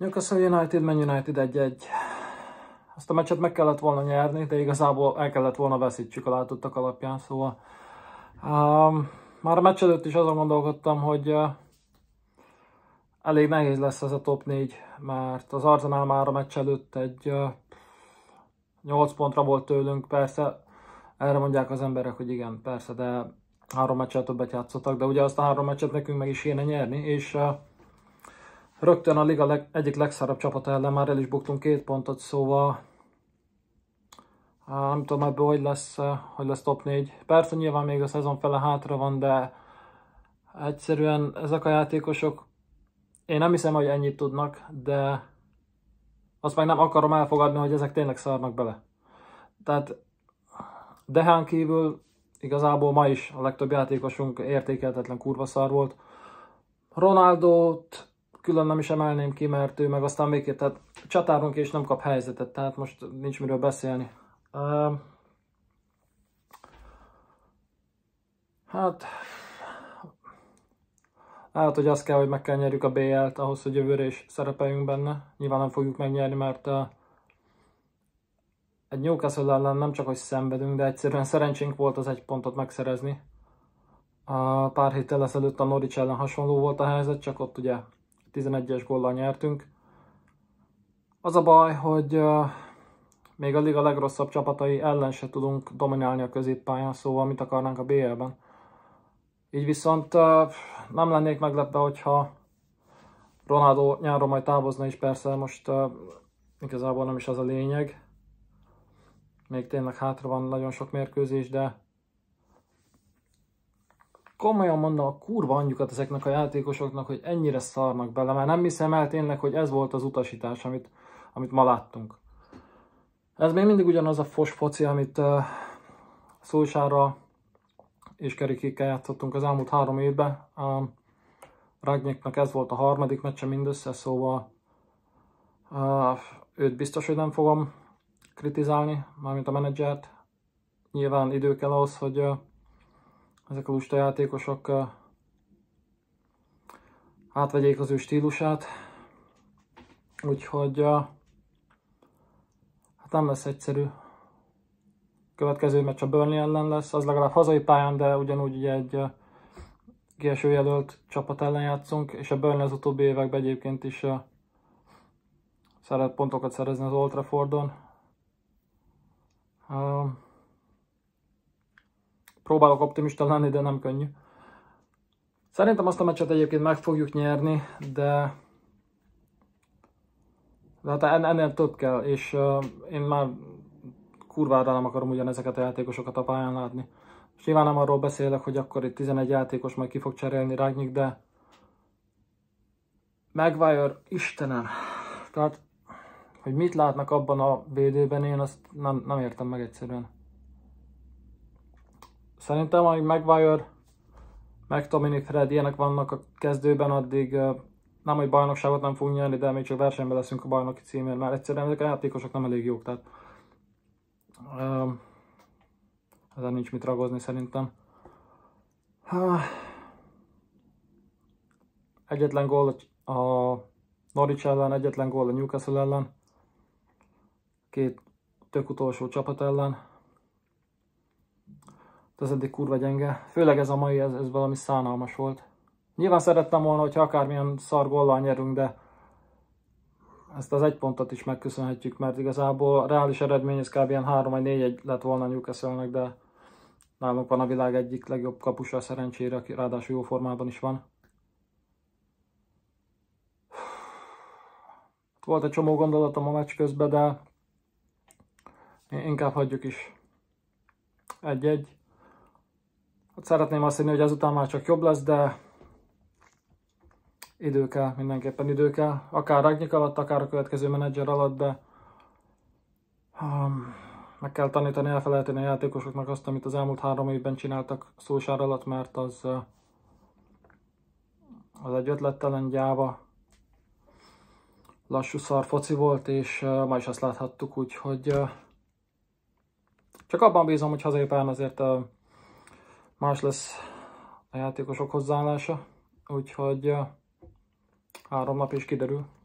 Newcastle United, Man United 1-1. Azt a meccset meg kellett volna nyerni, de igazából el kellett volna veszítsük a látottak alapján, szóval um, már a meccs előtt is azon gondolkodtam, hogy uh, elég nehéz lesz ez a top 4, mert az Arsenal már a meccs előtt egy uh, 8 pontra volt tőlünk, persze erre mondják az emberek, hogy igen, persze, de három meccsel többet játszottak, de ugye azt a három meccset nekünk meg is kéne nyerni, és uh, Rögtön a liga leg, egyik legszárabb csapata ellen már el is buktunk két pontot, szóval nem tudom ebből, hogy lesz, hogy lesz top 4. Persze nyilván még a szezon fele hátra van, de egyszerűen ezek a játékosok, én nem hiszem, hogy ennyit tudnak, de azt meg nem akarom elfogadni, hogy ezek tényleg szarnak bele. Tehát Dehán kívül igazából ma is a legtöbb játékosunk értékeltetlen kurva szar volt. Ronaldo-t külön nem is emelném ki, mert ő meg aztán végképp, tehát csatárunk és nem kap helyzetet, tehát most nincs miről beszélni. Uh, hát, hát, hogy azt kell, hogy meg kell nyerjük a BL-t ahhoz, hogy jövőre is szerepeljünk benne. Nyilván nem fogjuk megnyerni, mert uh, egy Newcastle ellen nem csak, hogy szenvedünk, de egyszerűen szerencsénk volt az egy pontot megszerezni. A pár héttel ezelőtt a Norwich ellen hasonló volt a helyzet, csak ott ugye 11-es gollal nyertünk. Az a baj, hogy még a liga legrosszabb csapatai ellen se tudunk dominálni a középpályán, szóval mit akarnánk a BL-ben. Így viszont nem lennék meglepve, hogyha Ronaldo nyáron majd távozna is, persze most igazából nem is az a lényeg. Még tényleg hátra van nagyon sok mérkőzés, de komolyan mondom a kurva anyjukat ezeknek a játékosoknak, hogy ennyire szarnak bele, mert nem hiszem el tényleg, hogy ez volt az utasítás, amit, amit ma láttunk. Ez még mindig ugyanaz a fos foci, amit uh, Szósára és Kerikékkel játszottunk az elmúlt három évben. Um, Ragnyiknak ez volt a harmadik meccse mindössze, szóval uh, őt biztos, hogy nem fogom kritizálni, mármint a menedzsert. Nyilván idő kell ahhoz, hogy uh, ezek a lusta játékosok átvegyék az ő stílusát. Úgyhogy hát nem lesz egyszerű. Következő meccs a Burnley ellen lesz, az legalább hazai pályán, de ugyanúgy ugye egy kieső jelölt csapat ellen játszunk, és a Burnley az utóbbi években egyébként is szeret pontokat szerezni az Old Traffordon. Um, próbálok optimista lenni, de nem könnyű. Szerintem azt a meccset egyébként meg fogjuk nyerni, de de hát ennél több kell, és uh, én már kurvára nem akarom ugyanezeket a játékosokat a pályán látni. És nyilván nem arról beszélek, hogy akkor itt 11 játékos majd ki fog cserélni Rágnyik, de Maguire, Istenem, tehát hogy mit látnak abban a védőben, én azt nem, nem értem meg egyszerűen. Szerintem, amíg Maguire, meg Tomini Fred ilyenek vannak a kezdőben, addig nem, hogy bajnokságot nem fogunk nyerni, de még csak versenybe leszünk a bajnoki címért, mert egyszerűen ezek a játékosok nem elég jók, tehát um, ezen nincs mit ragozni szerintem. Egyetlen gól a Norwich ellen, egyetlen gól a Newcastle ellen, két tök utolsó csapat ellen az eddig kurva gyenge. Főleg ez a mai, ez, ez valami szánalmas volt. Nyilván szerettem volna, hogyha akármilyen szar gollal nyerünk, de ezt az egy pontot is megköszönhetjük, mert igazából a reális eredmény ez kb. 3 vagy 4 egy lett volna newcastle de nálunk van a világ egyik legjobb kapusa szerencsére, aki ráadásul jó formában is van. Volt egy csomó gondolatom a meccs közben, de inkább hagyjuk is. Egy-egy. Ott szeretném azt hinni, hogy ezután már csak jobb lesz, de idő kell, mindenképpen idő kell. Akár Ragnik alatt, akár a következő menedzser alatt, de um, meg kell tanítani elfelejteni a játékosoknak azt, amit az elmúlt három évben csináltak szósár alatt, mert az, uh, az egy ötlettelen gyáva, lassú szar foci volt, és uh, ma is azt láthattuk, úgyhogy uh, csak abban bízom, hogy hazai pályán azért uh, más lesz a játékosok hozzáállása, úgyhogy három nap is kiderül.